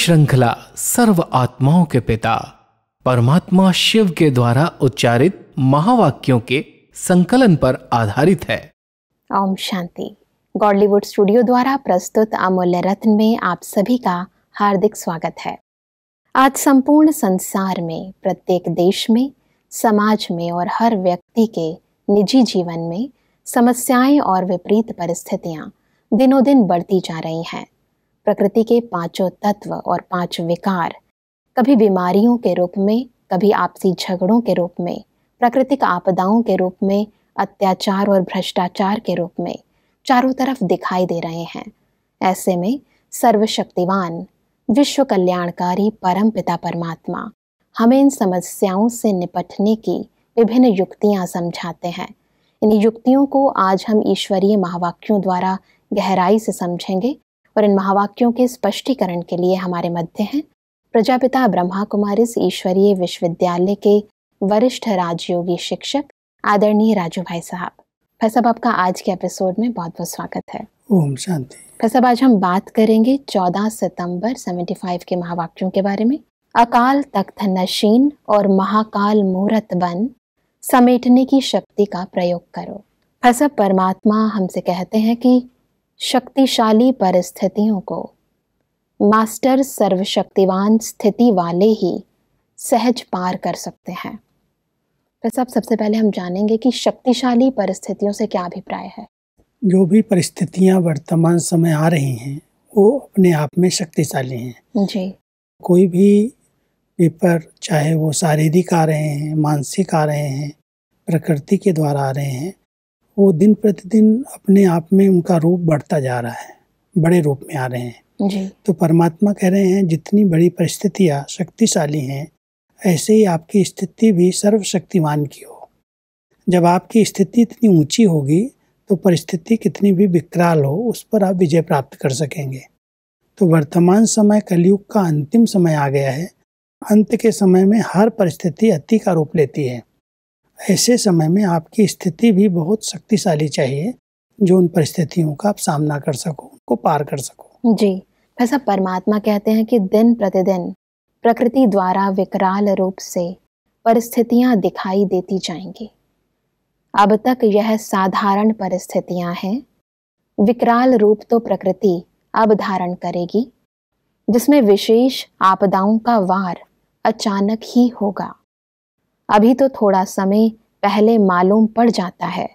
श्रृंखला सर्व आत्माओं के पिता परमात्मा शिव के द्वारा उच्चारित महावाक्यों के संकलन पर आधारित है ओम शांति गॉडलीवुड स्टूडियो द्वारा प्रस्तुत अमूल्य रत्न में आप सभी का हार्दिक स्वागत है आज संपूर्ण संसार में प्रत्येक देश में समाज में और हर व्यक्ति के निजी जीवन में समस्याएं और विपरीत परिस्थितियां दिनों दिन बढ़ती जा रही हैं प्रकृति के पांचों तत्व और पांच विकार कभी बीमारियों के रूप में कभी आपसी झगड़ों के रूप में प्राकृतिक आपदाओं के रूप में अत्याचार और भ्रष्टाचार के रूप में चारों तरफ दिखाई दे रहे हैं ऐसे में सर्वशक्तिवान विश्व कल्याणकारी परम पिता परमात्मा हमें इन समस्याओं से निपटने की विभिन्न युक्तियां समझाते हैं इन युक्तियों को आज हम ईश्वरीय महावाक्यों द्वारा गहराई से समझेंगे और इन महावाक्यों के स्पष्टीकरण के लिए हमारे मध्य हैं प्रजापिता ब्रह्मा कुमारी ईश्वरीय विश्वविद्यालय के वरिष्ठ राजयोगी शिक्षक आदरणीय राजू भाई साहब भाई साहब आपका आज के एपिसोड में बहुत बहुत स्वागत है ओम शांति भाई साहब आज हम बात करेंगे 14 सितंबर 75 के महावाक्यों के बारे में अकाल तख्त नशीन और महाकाल मुहूर्त बन समेटने की शक्ति का प्रयोग करो भाई साहब परमात्मा हमसे कहते हैं कि शक्तिशाली परिस्थितियों को मास्टर सर्वशक्तिवान स्थिति वाले ही सहज पार कर सकते हैं फिर सब सबसे पहले हम जानेंगे कि शक्तिशाली परिस्थितियों से क्या अभिप्राय है जो भी परिस्थितियां वर्तमान समय आ रही हैं वो अपने आप में शक्तिशाली हैं जी कोई भी पेपर चाहे वो शारीरिक आ रहे हैं मानसिक आ रहे हैं प्रकृति के द्वारा आ रहे हैं वो दिन प्रतिदिन अपने आप में उनका रूप बढ़ता जा रहा है बड़े रूप में आ रहे हैं जी। तो परमात्मा कह रहे हैं जितनी बड़ी परिस्थितियाँ शक्तिशाली हैं ऐसे ही आपकी स्थिति भी सर्वशक्तिमान की हो जब आपकी स्थिति इतनी ऊंची होगी तो परिस्थिति कितनी भी विकराल हो उस पर आप विजय प्राप्त कर सकेंगे तो वर्तमान समय कलयुग का अंतिम समय आ गया है अंत के समय में हर परिस्थिति अति का रूप लेती है ऐसे समय में आपकी स्थिति भी बहुत शक्तिशाली चाहिए जो उन परिस्थितियों का आप सामना कर सको उनको पार कर सको जी वैसा परमात्मा कहते हैं कि दिन प्रतिदिन प्रकृति द्वारा विकराल रूप से परिस्थितियां दिखाई देती जाएंगी अब तक यह साधारण परिस्थितियां हैं विकराल रूप तो प्रकृति अब धारण करेगी जिसमें विशेष आपदाओं का वार अचानक ही होगा अभी तो थोड़ा समय पहले मालूम पड़ जाता है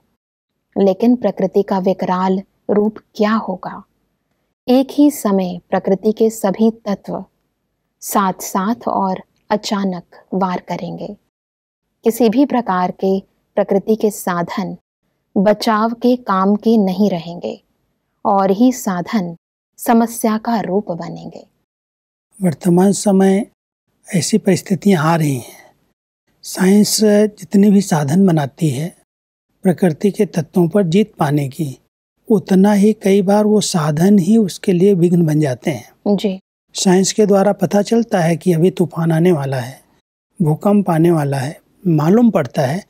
लेकिन प्रकृति का विकराल रूप क्या होगा एक ही समय प्रकृति के सभी तत्व साथ साथ और अचानक वार करेंगे किसी भी प्रकार के प्रकृति के साधन बचाव के काम के नहीं रहेंगे और ही साधन समस्या का रूप बनेंगे वर्तमान समय ऐसी परिस्थितियां आ रही हैं साइंस जितने भी साधन बनाती है प्रकृति के तत्वों पर जीत पाने की उतना ही कई बार वो साधन ही उसके लिए विघ्न बन जाते हैं जी साइंस के द्वारा पता चलता है कि अभी तूफान आने वाला है भूकंप आने वाला है मालूम पड़ता है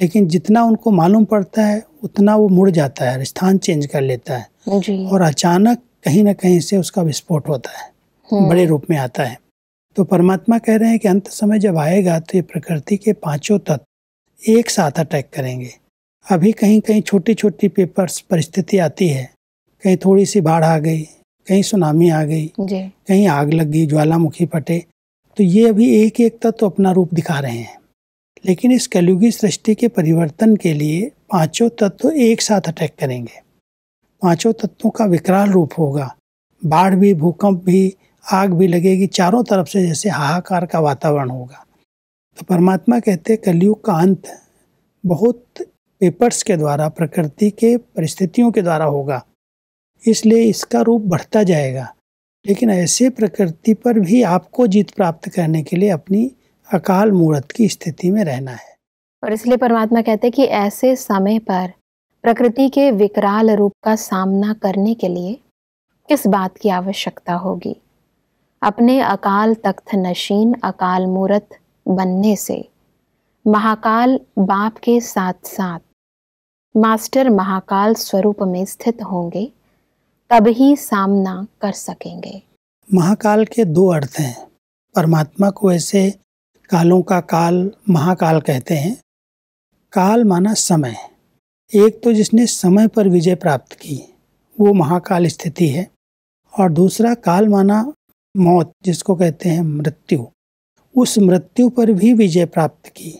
लेकिन जितना उनको मालूम पड़ता है उतना वो मुड़ जाता है स्थान चेंज कर लेता है जी। और अचानक कहीं ना कहीं से उसका विस्फोट होता है हम्म। बड़े रूप में आता है तो परमात्मा कह रहे हैं कि अंत समय जब आएगा तो ये प्रकृति के पांचों तत्व एक साथ अटैक करेंगे अभी कहीं कहीं छोटी छोटी पेपर्स परिस्थिति आती है कहीं थोड़ी सी बाढ़ आ गई कहीं सुनामी आ गई कहीं आग लग गई ज्वालामुखी फटे तो ये अभी एक एक तत्व अपना रूप दिखा रहे हैं लेकिन इस कलयुगी सृष्टि के परिवर्तन के लिए पांचों तत्व एक साथ अटैक करेंगे पांचों तत्वों का विकराल रूप होगा बाढ़ भी भूकंप भी आग भी लगेगी चारों तरफ से जैसे हाहाकार का वातावरण होगा तो परमात्मा कहते हैं कलयुग का अंत बहुत पेपर्स के द्वारा प्रकृति के परिस्थितियों के द्वारा होगा इसलिए इसका रूप बढ़ता जाएगा लेकिन ऐसे प्रकृति पर भी आपको जीत प्राप्त करने के लिए अपनी अकाल मूर्त की स्थिति में रहना है और इसलिए परमात्मा कहते हैं कि ऐसे समय पर प्रकृति के विकराल रूप का सामना करने के लिए किस बात की आवश्यकता होगी अपने अकाल तख्त नशीन अकाल मूर्त बनने से महाकाल बाप के साथ साथ मास्टर महाकाल स्वरूप में स्थित होंगे तब ही सामना कर सकेंगे महाकाल के दो अर्थ हैं परमात्मा को ऐसे कालों का काल महाकाल कहते हैं काल माना समय एक तो जिसने समय पर विजय प्राप्त की वो महाकाल स्थिति है और दूसरा काल माना मौत जिसको कहते हैं मृत्यु उस मृत्यु पर भी विजय प्राप्त की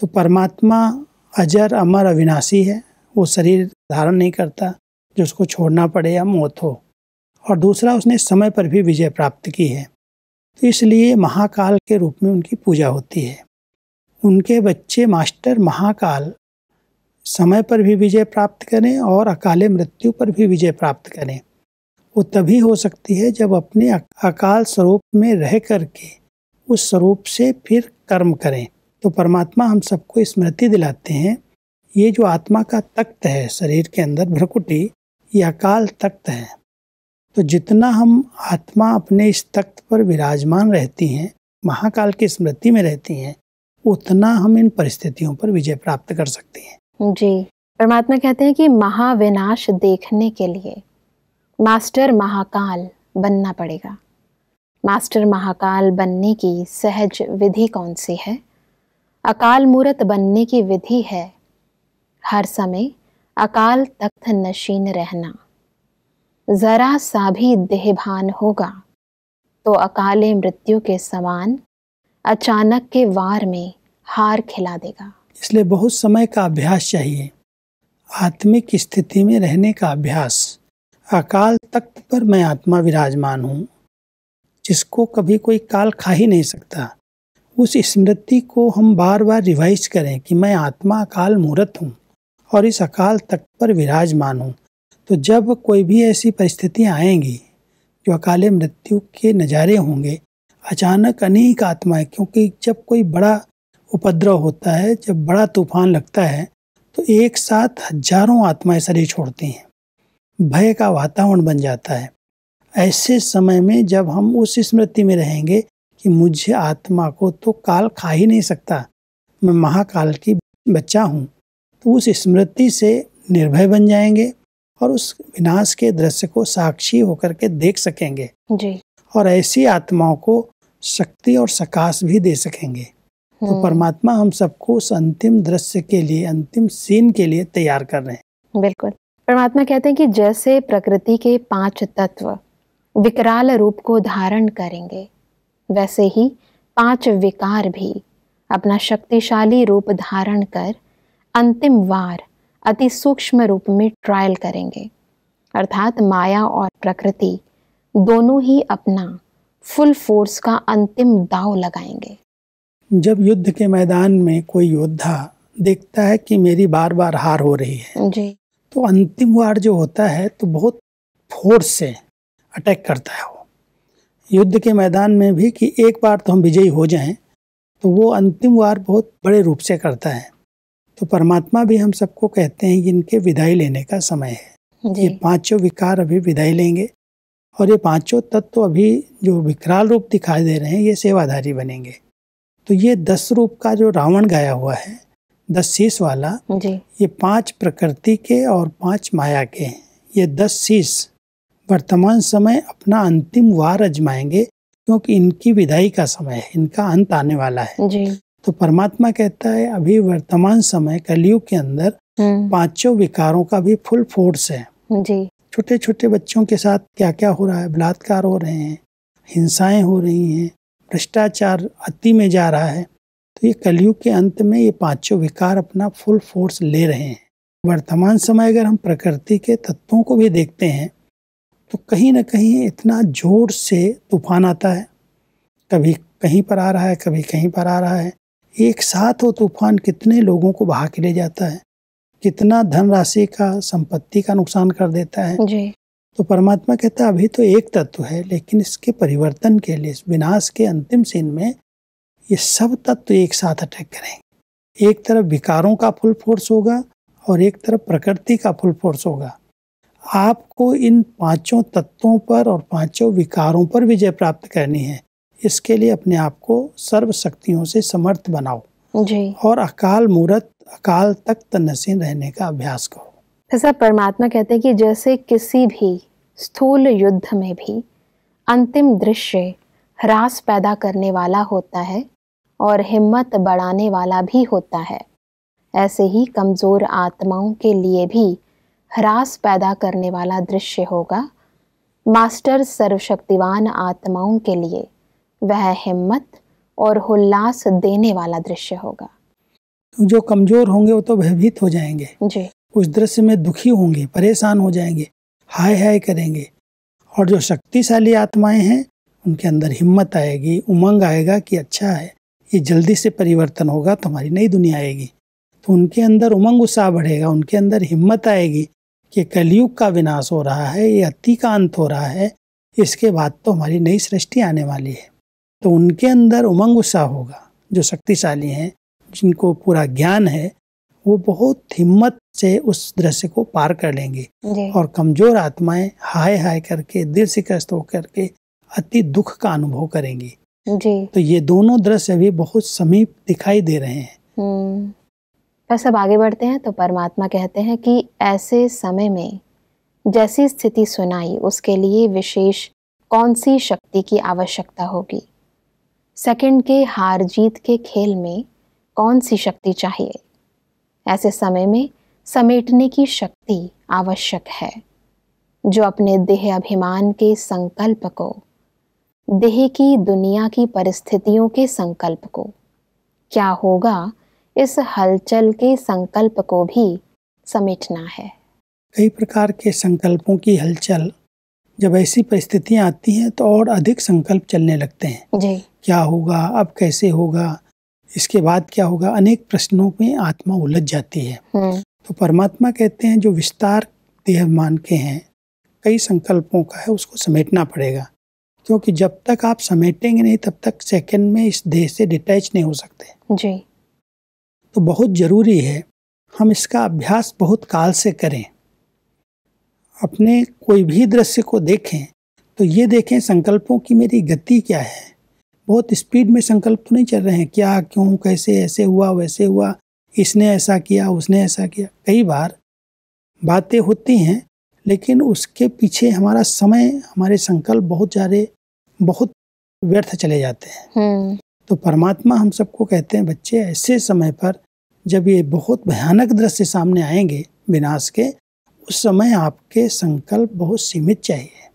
तो परमात्मा अजर अमर अविनाशी है वो शरीर धारण नहीं करता जो उसको छोड़ना पड़े या मौत हो और दूसरा उसने समय पर भी विजय प्राप्त की है तो इसलिए महाकाल के रूप में उनकी पूजा होती है उनके बच्चे मास्टर महाकाल समय पर भी विजय प्राप्त करें और अकाले मृत्यु पर भी विजय प्राप्त करें वो तभी हो सकती है जब अपने अकाल स्वरूप में रह करके उस स्वरूप से फिर कर्म करें तो परमात्मा हम सबको स्मृति दिलाते हैं ये जो आत्मा का तख्त है शरीर के अंदर भ्रकुटी ये अकाल तख्त है तो जितना हम आत्मा अपने इस तख्त पर विराजमान रहती हैं महाकाल की स्मृति में रहती हैं उतना हम इन परिस्थितियों पर विजय प्राप्त कर सकते हैं जी परमात्मा कहते हैं कि महाविनाश देखने के लिए मास्टर महाकाल बनना पड़ेगा मास्टर महाकाल बनने की सहज विधि कौन सी है अकाल मूर्त बनने की विधि है हर समय अकाल तख्त नशीन रहना ज़रा सा भी देहभान होगा तो अकाले मृत्यु के समान अचानक के वार में हार खिला देगा इसलिए बहुत समय का अभ्यास चाहिए आत्मिक स्थिति में रहने का अभ्यास अकाल तख्त पर मैं आत्मा विराजमान हूँ जिसको कभी कोई काल खा ही नहीं सकता उस स्मृति को हम बार बार रिवाइज करें कि मैं आत्मा अकाल मूर्त हूँ और इस अकाल तख्त पर विराजमान हूँ तो जब कोई भी ऐसी परिस्थितियाँ आएंगी जो अकाल मृत्यु के नज़ारे होंगे अचानक अनेक आत्माएं क्योंकि जब कोई बड़ा उपद्रव होता है जब बड़ा तूफान लगता है तो एक साथ हजारों आत्माएं शरीर छोड़ती हैं भय का वातावरण बन जाता है ऐसे समय में जब हम उस स्मृति में रहेंगे कि मुझे आत्मा को तो काल खा ही नहीं सकता मैं महाकाल की बच्चा हूँ तो उस स्मृति से निर्भय बन जाएंगे और उस विनाश के दृश्य को साक्षी होकर के देख सकेंगे जी और ऐसी आत्माओं को शक्ति और सकाश भी दे सकेंगे तो हम्म। परमात्मा हम सबको उस अंतिम दृश्य के लिए अंतिम सीन के लिए तैयार कर रहे हैं बिल्कुल परमात्मा कहते हैं कि जैसे प्रकृति के पांच तत्व विकराल रूप को धारण करेंगे वैसे ही पांच विकार भी अपना शक्तिशाली रूप धारण कर अंतिम वार अति सूक्ष्म रूप में ट्रायल करेंगे अर्थात माया और प्रकृति दोनों ही अपना फुल फोर्स का अंतिम दाव लगाएंगे जब युद्ध के मैदान में कोई योद्धा देखता है कि मेरी बार बार हार हो रही है जी तो अंतिम वार जो होता है तो बहुत फोर्स से अटैक करता है वो युद्ध के मैदान में भी कि एक बार तो हम विजयी हो जाएं तो वो अंतिम वार बहुत बड़े रूप से करता है तो परमात्मा भी हम सबको कहते हैं कि इनके विदाई लेने का समय है ये पांचों विकार अभी विदाई लेंगे और ये पांचों तत्व अभी जो विकराल रूप दिखाई दे रहे हैं ये सेवाधारी बनेंगे तो ये दस रूप का जो रावण गाया हुआ है दस शीश वाला जी ये पांच प्रकृति के और पांच माया के हैं ये दस शीस वर्तमान समय अपना अंतिम वार अजमाएंगे क्योंकि इनकी विदाई का समय है इनका अंत आने वाला है जी तो परमात्मा कहता है अभी वर्तमान समय कलयुग के अंदर हम्म। पांचों विकारों का भी फुल फोर्स है छोटे छोटे बच्चों के साथ क्या क्या हो रहा है बलात्कार हो रहे हैं हिंसाएं हो रही हैं भ्रष्टाचार अति में जा रहा है तो ये कलयुग के अंत में ये पांचों विकार अपना फुल फोर्स ले रहे हैं वर्तमान समय अगर हम प्रकृति के तत्वों को भी देखते हैं तो कहीं ना कहीं इतना जोर से तूफान आता है कभी कहीं पर आ रहा है कभी कहीं पर आ रहा है एक साथ वो तूफान कितने लोगों को बहा के ले जाता है कितना धन राशि का संपत्ति का नुकसान कर देता है जी। तो परमात्मा कहता है अभी तो एक तत्व है लेकिन इसके परिवर्तन के लिए इस विनाश के अंतिम सीन में ये सब तत्व एक साथ अटैक करेंगे एक तरफ विकारों का फुल फोर्स होगा और एक तरफ प्रकृति का फुल फोर्स होगा आपको इन पांचों तत्वों पर और पांचों विकारों पर विजय प्राप्त करनी है इसके लिए अपने आप को सर्वशक्तियों से समर्थ बनाओ जी और अकाल मूर्त अकाल तक तन्नसीन रहने का अभ्यास करो ऐसा परमात्मा कहते हैं कि जैसे किसी भी स्थूल युद्ध में भी अंतिम दृश्य ह्रास पैदा करने वाला होता है और हिम्मत बढ़ाने वाला भी होता है ऐसे ही कमज़ोर आत्माओं के लिए भी ह्रास पैदा करने वाला दृश्य होगा मास्टर सर्वशक्तिवान आत्माओं के लिए वह हिम्मत और उल्लास देने वाला दृश्य होगा जो कमजोर होंगे वो तो भयभीत हो जाएंगे जी उस दृश्य में दुखी होंगे परेशान हो जाएंगे हाय हाय करेंगे और जो शक्तिशाली आत्माएं हैं उनके अंदर हिम्मत आएगी उमंग आएगा कि अच्छा है ये जल्दी से परिवर्तन होगा तो हमारी नई दुनिया आएगी तो उनके अंदर उमंग उत्साह बढ़ेगा उनके अंदर हिम्मत आएगी कि कलयुग का विनाश हो रहा है ये अति का अंत हो रहा है इसके बाद तो हमारी नई सृष्टि आने वाली है तो उनके अंदर उमंग उत्साह होगा जो शक्तिशाली हैं जिनको पूरा ज्ञान है वो बहुत हिम्मत से उस दृश्य को पार कर लेंगे और कमजोर आत्माएं हाय हाय करके दिल शिकस्त होकर के अति दुख का अनुभव करेंगी जी तो ये दोनों दृश्य भी बहुत समीप दिखाई दे रहे हैं बस हम्म। सब आगे बढ़ते हैं तो परमात्मा कहते हैं कि ऐसे समय में जैसी स्थिति सुनाई उसके लिए विशेष कौन सी शक्ति की आवश्यकता होगी सेकंड के हार जीत के खेल में कौन सी शक्ति चाहिए ऐसे समय में समेटने की शक्ति आवश्यक है जो अपने देह अभिमान के संकल्प को देह की दुनिया की परिस्थितियों के संकल्प को क्या होगा इस हलचल के संकल्प को भी समेटना है कई प्रकार के संकल्पों की हलचल जब ऐसी परिस्थितियां आती हैं तो और अधिक संकल्प चलने लगते हैं जी क्या होगा अब कैसे होगा इसके बाद क्या होगा अनेक प्रश्नों में आत्मा उलझ जाती है हम्म। तो परमात्मा कहते हैं जो विस्तार देह मान के हैं कई संकल्पों का है उसको समेटना पड़ेगा क्योंकि जब तक आप समेटेंगे नहीं तब तक सेकंड में इस देह से डिटैच नहीं हो सकते जी तो बहुत ज़रूरी है हम इसका अभ्यास बहुत काल से करें अपने कोई भी दृश्य को देखें तो ये देखें संकल्पों की मेरी गति क्या है बहुत स्पीड में संकल्प तो नहीं चल रहे हैं क्या क्यों कैसे ऐसे हुआ वैसे हुआ इसने ऐसा किया उसने ऐसा किया कई बार बातें होती हैं लेकिन उसके पीछे हमारा समय हमारे संकल्प बहुत ज़्यादा बहुत व्यर्थ चले जाते हैं हम्म। तो परमात्मा हम सबको कहते हैं बच्चे ऐसे समय पर जब ये बहुत भयानक दृश्य सामने आएंगे विनाश के उस समय आपके संकल्प बहुत सीमित चाहिए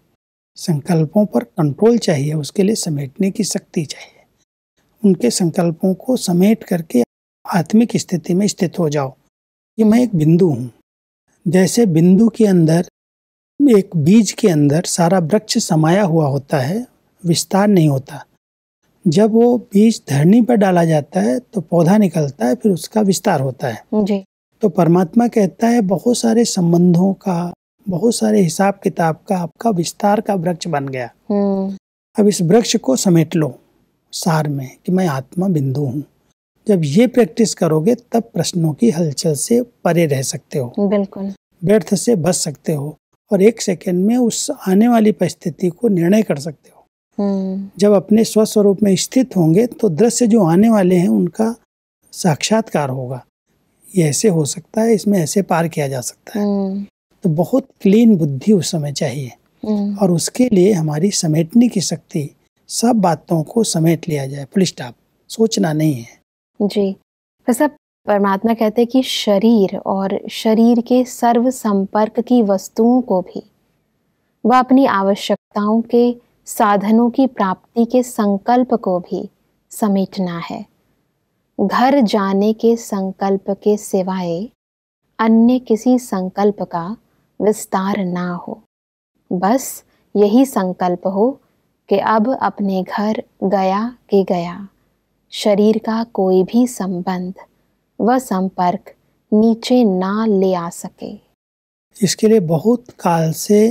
संकल्पों पर कंट्रोल चाहिए उसके लिए समेटने की शक्ति चाहिए उनके संकल्पों को समेट करके आत्मिक स्थिति में स्थित हो जाओ कि मैं एक बिंदु हूँ जैसे बिंदु के अंदर एक बीज के अंदर सारा वृक्ष समाया हुआ होता है विस्तार नहीं होता जब वो बीज धरनी पर डाला जाता है तो पौधा निकलता है फिर उसका विस्तार होता है जी। तो परमात्मा कहता है बहुत सारे संबंधों का बहुत सारे हिसाब किताब का आपका विस्तार का वृक्ष बन गया हम्म। अब इस वृक्ष को समेट लो सार में कि मैं आत्मा बिंदु हूँ जब ये प्रैक्टिस करोगे तब प्रश्नों की हलचल से परे रह सकते हो बिल्कुल व्यर्थ से बच सकते हो और एक सेकेंड में उस आने वाली परिस्थिति को निर्णय कर सकते हो हम्म। जब अपने स्वस्वरूप में स्थित होंगे तो दृश्य जो आने वाले हैं उनका साक्षात्कार होगा ये ऐसे हो सकता है इसमें ऐसे पार किया जा सकता है हम्म। तो बहुत क्लीन बुद्धि उस समय चाहिए हम्म। और उसके लिए हमारी समेटने की शक्ति सब बातों को समेट लिया जाए फुल स्टॉप सोचना नहीं है जी सब परमात्मा कहते हैं कि शरीर और शरीर के सर्व संपर्क की वस्तुओं को भी वह अपनी आवश्यकताओं के साधनों की प्राप्ति के संकल्प को भी समेटना है घर जाने के संकल्प के सिवाय अन्य किसी संकल्प का विस्तार ना हो बस यही संकल्प हो कि अब अपने घर गया कि गया शरीर का कोई भी संबंध व संपर्क नीचे ना ले आ सके इसके लिए बहुत काल से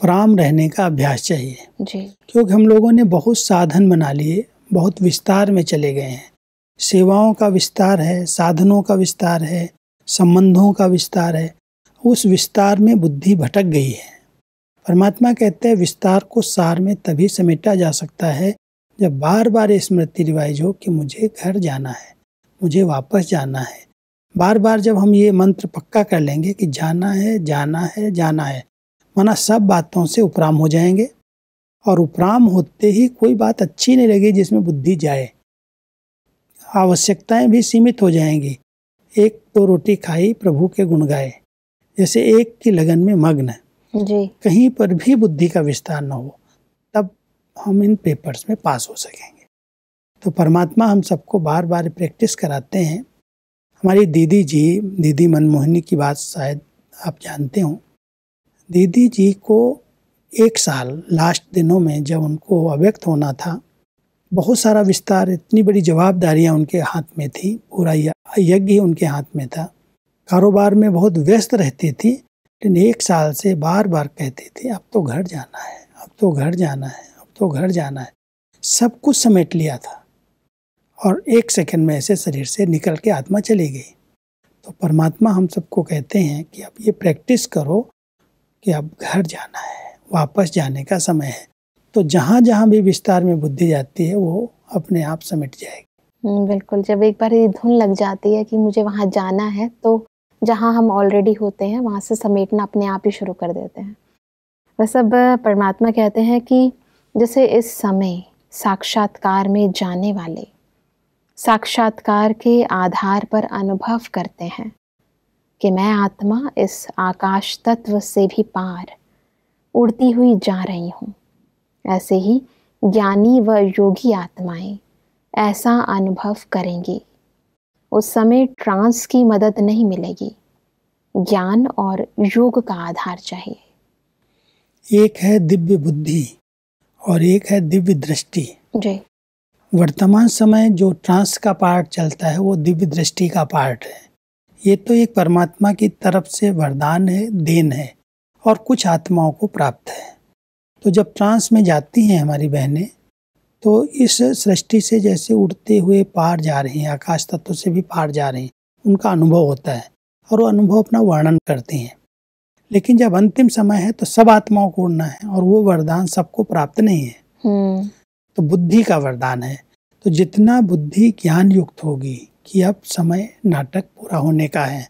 फ्राम रहने का अभ्यास चाहिए जी क्योंकि हम लोगों ने बहुत साधन बना लिए बहुत विस्तार में चले गए हैं सेवाओं का विस्तार है साधनों का विस्तार है संबंधों का विस्तार है उस विस्तार में बुद्धि भटक गई है परमात्मा कहते हैं विस्तार को सार में तभी समेटा जा सकता है जब बार बार स्मृति रिवाइज हो कि मुझे घर जाना है मुझे वापस जाना है बार बार जब हम ये मंत्र पक्का कर लेंगे कि जाना है जाना है जाना है वरना सब बातों से उपराम हो जाएंगे और उपराम होते ही कोई बात अच्छी नहीं लगी जिसमें बुद्धि जाए आवश्यकताएं भी सीमित हो जाएंगी एक तो रोटी खाई प्रभु के गुण गाए जैसे एक की लगन में मग्न जी कहीं पर भी बुद्धि का विस्तार न हो तब हम इन पेपर्स में पास हो सकेंगे तो परमात्मा हम सबको बार बार प्रैक्टिस कराते हैं हमारी दीदी जी दीदी मनमोहिनी की बात शायद आप जानते हों दीदी जी को एक साल लास्ट दिनों में जब उनको अव्यक्त होना था बहुत सारा विस्तार इतनी बड़ी जवाबदारियां उनके हाथ में थी पूरा यज्ञ उनके हाथ में था कारोबार में बहुत व्यस्त रहती थी लेकिन एक साल से बार बार कहती थी अब तो घर जाना है अब तो घर जाना है अब तो घर जाना है सब कुछ समेट लिया था और एक सेकंड में ऐसे शरीर से निकल के आत्मा चली गई तो परमात्मा हम सबको कहते हैं कि अब ये प्रैक्टिस करो कि अब घर जाना है वापस जाने का समय है तो जहाँ जहाँ भी विस्तार में बुद्धि जाती है वो अपने आप समेट जाएगी हम्म, बिल्कुल जब एक बार ये धुन लग जाती है कि मुझे वहाँ जाना है तो जहाँ हम ऑलरेडी होते हैं वहाँ से समेटना अपने आप ही शुरू कर देते हैं वह अब परमात्मा कहते हैं कि जैसे इस समय साक्षात्कार में जाने वाले साक्षात्कार के आधार पर अनुभव करते हैं कि मैं आत्मा इस आकाश तत्व से भी पार उड़ती हुई जा रही हूँ ऐसे ही ज्ञानी व योगी आत्माएं ऐसा अनुभव करेंगी उस समय ट्रांस की मदद नहीं मिलेगी ज्ञान और योग का आधार चाहिए एक है दिव्य बुद्धि और एक है दिव्य दृष्टि जी वर्तमान समय जो ट्रांस का पार्ट चलता है वो दिव्य दृष्टि का पार्ट है ये तो एक परमात्मा की तरफ से वरदान है देन है और कुछ आत्माओं को प्राप्त है तो जब ट्रांस में जाती हैं हमारी बहनें तो इस सृष्टि से जैसे उड़ते हुए पार जा रही हैं आकाश तत्व से भी पार जा रही हैं उनका अनुभव होता है और वो अनुभव अपना वर्णन करती हैं लेकिन जब अंतिम समय है तो सब आत्माओं को उड़ना है और वो वरदान सबको प्राप्त नहीं है हम्म। तो बुद्धि का वरदान है तो जितना बुद्धि ज्ञान युक्त होगी कि अब समय नाटक पूरा होने का है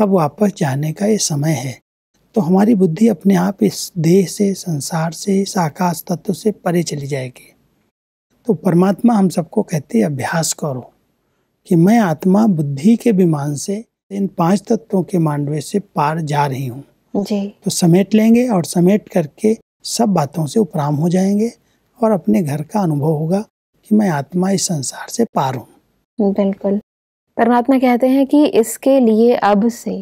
अब वापस जाने का ये समय है तो हमारी बुद्धि अपने आप इस देह से संसार से इस आकाश तत्व से परे चली जाएगी तो परमात्मा हम सबको कहते हैं अभ्यास करो कि मैं आत्मा बुद्धि के विमान से इन पांच तत्वों के मांडवे से पार जा रही हूँ तो समेट लेंगे और समेट करके सब बातों से उपराम हो जाएंगे और अपने घर का अनुभव होगा कि मैं आत्मा इस संसार से पार हूँ बिल्कुल परमात्मा कहते हैं कि इसके लिए अब से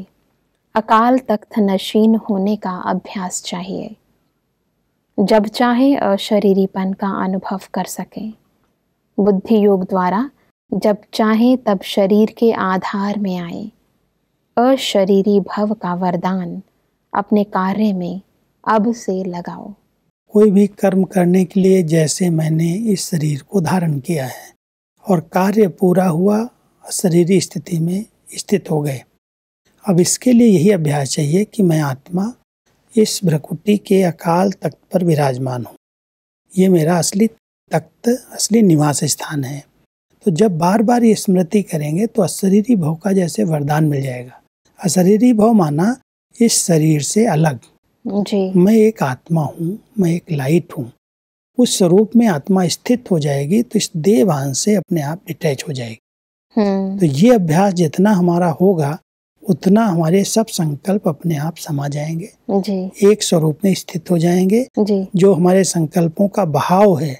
अकाल तख्त नशीन होने का अभ्यास चाहिए जब चाहे अशरीरीपन का अनुभव कर सकें बुद्धि योग द्वारा जब चाहे तब शरीर के आधार में आए अशरीरी भव का वरदान अपने कार्य में अब से लगाओ कोई भी कर्म करने के लिए जैसे मैंने इस शरीर को धारण किया है और कार्य पूरा हुआ शरीर स्थिति में स्थित हो गए अब इसके लिए यही अभ्यास चाहिए कि मैं आत्मा इस भ्रकुटी के अकाल तख्त पर विराजमान हूँ ये मेरा असली तख्त असली निवास स्थान है तो जब बार बार ये स्मृति करेंगे तो अशरीरी भव का जैसे वरदान मिल जाएगा अशरीरी भव माना इस शरीर से अलग जी मैं एक आत्मा हूँ मैं एक लाइट हूँ उस स्वरूप में आत्मा स्थित हो जाएगी तो इस देवान से अपने आप डिटैच हो जाएगी हम्म। तो ये अभ्यास जितना हमारा होगा उतना हमारे सब संकल्प अपने आप समा जाएंगे जी। एक स्वरूप में स्थित हो जाएंगे जी। जो हमारे संकल्पों का बहाव है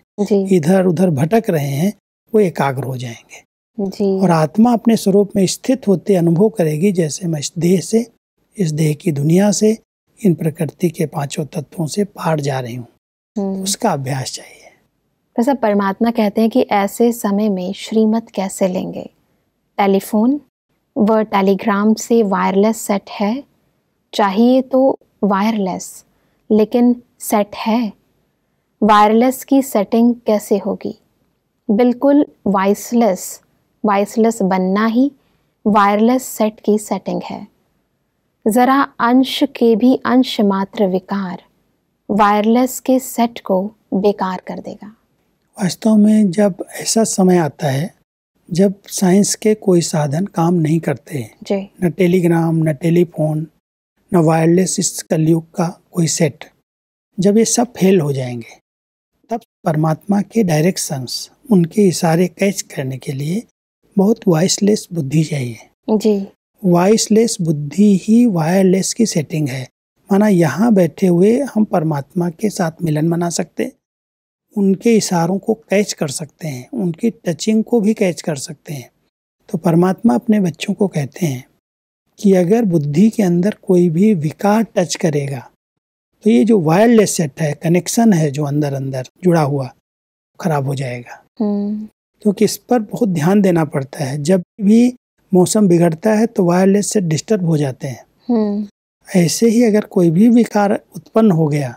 इधर उधर भटक रहे हैं वो एकाग्र हो जाएंगे जी। और आत्मा अपने स्वरूप में स्थित होते अनुभव करेगी जैसे मैं इस देह से इस देह की दुनिया से इन प्रकृति के पांचों तत्वों से पार जा रही हूँ हम्म। उसका अभ्यास चाहिए वैसा परमात्मा कहते हैं कि ऐसे समय में श्रीमत कैसे लेंगे टेलीफोन व टेलीग्राम से वायरलेस सेट है चाहिए तो वायरलेस लेकिन सेट है वायरलेस की सेटिंग कैसे होगी बिल्कुल वॉइसलेस वॉइसलेस बनना ही वायरलेस सेट की सेटिंग है ज़रा अंश के भी अंश मात्र विकार वायरलेस के सेट को बेकार कर देगा वास्तव में जब ऐसा समय आता है जब साइंस के कोई साधन काम नहीं करते हैं न टेलीग्राम न टेलीफोन न वायरलेस इस कलयुग का कोई सेट जब ये सब फेल हो जाएंगे तब परमात्मा के डायरेक्शंस उनके इशारे कैच करने के लिए बहुत वॉइसलेस बुद्धि चाहिए जी वॉइसलेस बुद्धि ही वायरलेस की सेटिंग है माना यहाँ बैठे हुए हम परमात्मा के साथ मिलन मना सकते उनके इशारों को कैच कर सकते हैं उनकी टचिंग को भी कैच कर सकते हैं तो परमात्मा अपने बच्चों को कहते हैं कि अगर बुद्धि के अंदर कोई भी विकार टच करेगा तो ये जो वायरलेस सेट है कनेक्शन है जो अंदर अंदर जुड़ा हुआ खराब हो जाएगा हम्म। क्योंकि इस पर बहुत ध्यान देना पड़ता है जब भी मौसम बिगड़ता है तो वायरलेस सेट डिस्टर्ब हो जाते हैं हम्म। ऐसे ही अगर कोई भी विकार उत्पन्न हो गया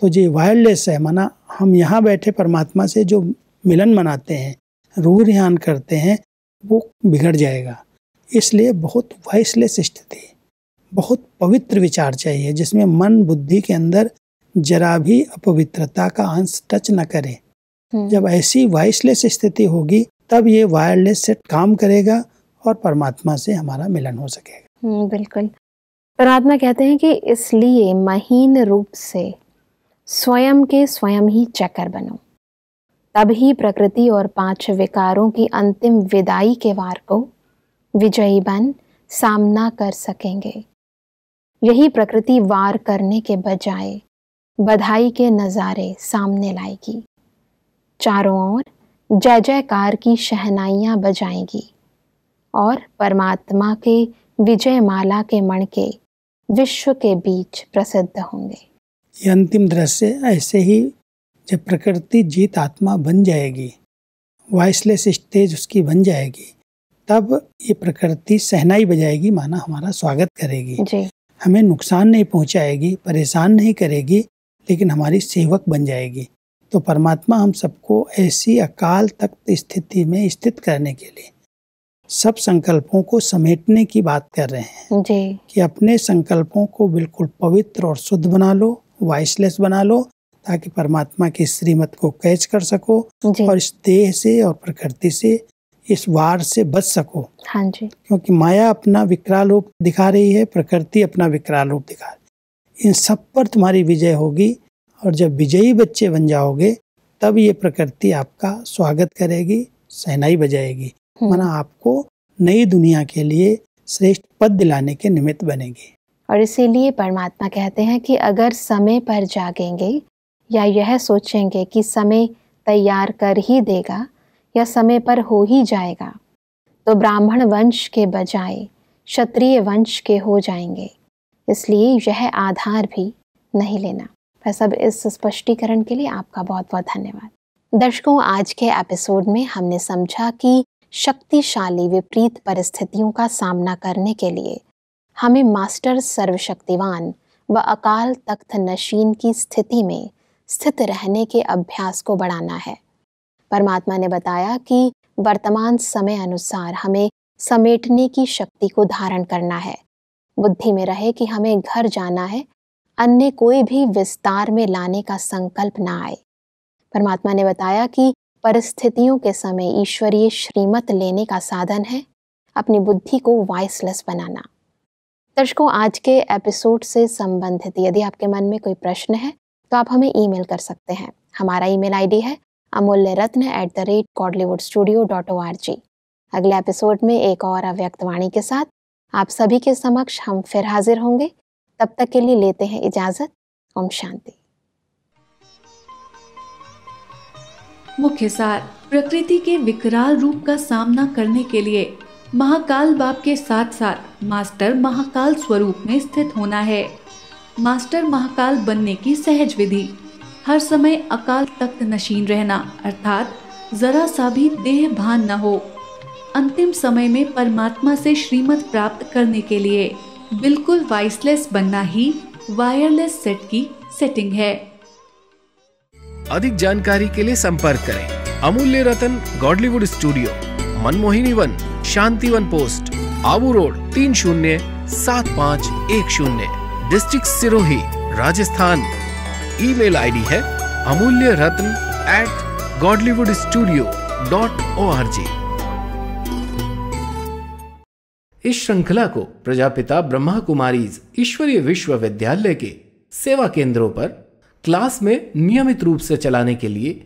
तो ये वायरलेस है माना हम यहाँ बैठे परमात्मा से जो मिलन मनाते हैं रूह रिहान करते हैं वो बिगड़ जाएगा इसलिए बहुत वॉइसलेस स्थिति बहुत पवित्र विचार चाहिए जिसमें मन बुद्धि के अंदर जरा भी अपवित्रता का अंश टच न करे हम्म। जब ऐसी वॉइसलेस स्थिति होगी तब ये वायरलेस सेट काम करेगा और परमात्मा से हमारा मिलन हो सकेगा हम्म, बिल्कुल आराधना कहते हैं कि इसलिए महीन रूप से स्वयं के स्वयं ही चक्कर बनो तब ही प्रकृति और पांच विकारों की अंतिम विदाई के वार को विजयी बन सामना कर सकेंगे यही प्रकृति वार करने के बजाय बधाई के नज़ारे सामने लाएगी चारों ओर जय जयकार की शहनाइयाँ बजाएंगी और परमात्मा के विजय माला के मणके विश्व के बीच प्रसिद्ध होंगे ये अंतिम दृश्य ऐसे ही जब प्रकृति जीत आत्मा बन जाएगी वॉइसलेस स्टेज उसकी बन जाएगी तब ये प्रकृति सहनाई बजाएगी माना हमारा स्वागत करेगी जी। हमें नुकसान नहीं पहुंचाएगी परेशान नहीं करेगी लेकिन हमारी सेवक बन जाएगी तो परमात्मा हम सबको ऐसी अकाल तख्त स्थिति में स्थित करने के लिए सब संकल्पों को समेटने की बात कर रहे हैं जी कि अपने संकल्पों को बिल्कुल पवित्र और शुद्ध बना लो वॉइसलेस बना लो ताकि परमात्मा की श्रीमत को कैच कर सको और इस देह से और प्रकृति से इस वार से बच सको हाँ जी क्योंकि माया अपना विकराल रूप दिखा रही है प्रकृति अपना विकराल रूप दिखा रही है इन सब पर तुम्हारी विजय होगी और जब विजयी बच्चे बन जाओगे तब ये प्रकृति आपका स्वागत करेगी सहनाई बजाएगी मन हम्म। आपको नई दुनिया के लिए श्रेष्ठ पद दिलाने के निमित्त बनेंगे और इसीलिए परमात्मा कहते हैं कि अगर समय पर जागेंगे या यह सोचेंगे कि समय तैयार कर ही देगा या समय पर हो ही जाएगा तो ब्राह्मण वंश के बजाय क्षत्रिय वंश के हो जाएंगे इसलिए यह आधार भी नहीं लेना वह सब इस स्पष्टीकरण के लिए आपका बहुत बहुत धन्यवाद दर्शकों आज के एपिसोड में हमने समझा कि शक्तिशाली विपरीत परिस्थितियों का सामना करने के लिए हमें मास्टर सर्वशक्तिवान व अकाल तख्त नशीन की स्थिति में स्थित रहने के अभ्यास को बढ़ाना है परमात्मा ने बताया कि वर्तमान समय अनुसार हमें समेटने की शक्ति को धारण करना है बुद्धि में रहे कि हमें घर जाना है अन्य कोई भी विस्तार में लाने का संकल्प ना आए परमात्मा ने बताया कि परिस्थितियों के समय ईश्वरीय श्रीमत लेने का साधन है अपनी बुद्धि को वॉइसलेस बनाना दर्शकों आज के एपिसोड से संबंधित यदि आपके मन में कोई प्रश्न है तो आप हमें ईमेल कर सकते हैं हमारा ईमेल आईडी है Amulya Ratna at the rate Godlywood studio dot O R G अगले एपिसोड में एक और अव्यक्तवाणी के साथ आप सभी के समक्ष हम फिर हाजिर होंगे तब तक के लिए लेते हैं इजाज़त ओम शांति मुख्य सार प्रकृति के विकराल रूप का सामना करने के लिए महाकाल बाप के साथ साथ मास्टर महाकाल स्वरूप में स्थित होना है मास्टर महाकाल बनने की सहज विधि हर समय अकाल तख्त नशीन रहना अर्थात जरा सा भी देह भान न हो अंतिम समय में परमात्मा से श्रीमत प्राप्त करने के लिए बिल्कुल वॉइसलेस बनना ही वायरलेस सेट की सेटिंग है अधिक जानकारी के लिए संपर्क करें Amulya Ratan Godlywood studio Manmohini Van Shanti Van post Abu road तीन शून्य सात पाँच एक शून्य district Sirohi Rajasthan email ID है Amulya Ratna at Godlywood studio dot O R G इस श्रृंखला को प्रजापिता ब्रह्मा कुमारीज ईश्वरीय विश्वविद्यालय के सेवा केंद्रों पर क्लास में नियमित रूप से चलाने के लिए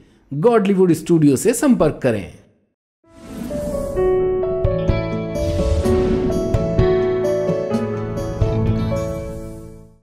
गॉडलीवुड स्टूडियो से संपर्क करें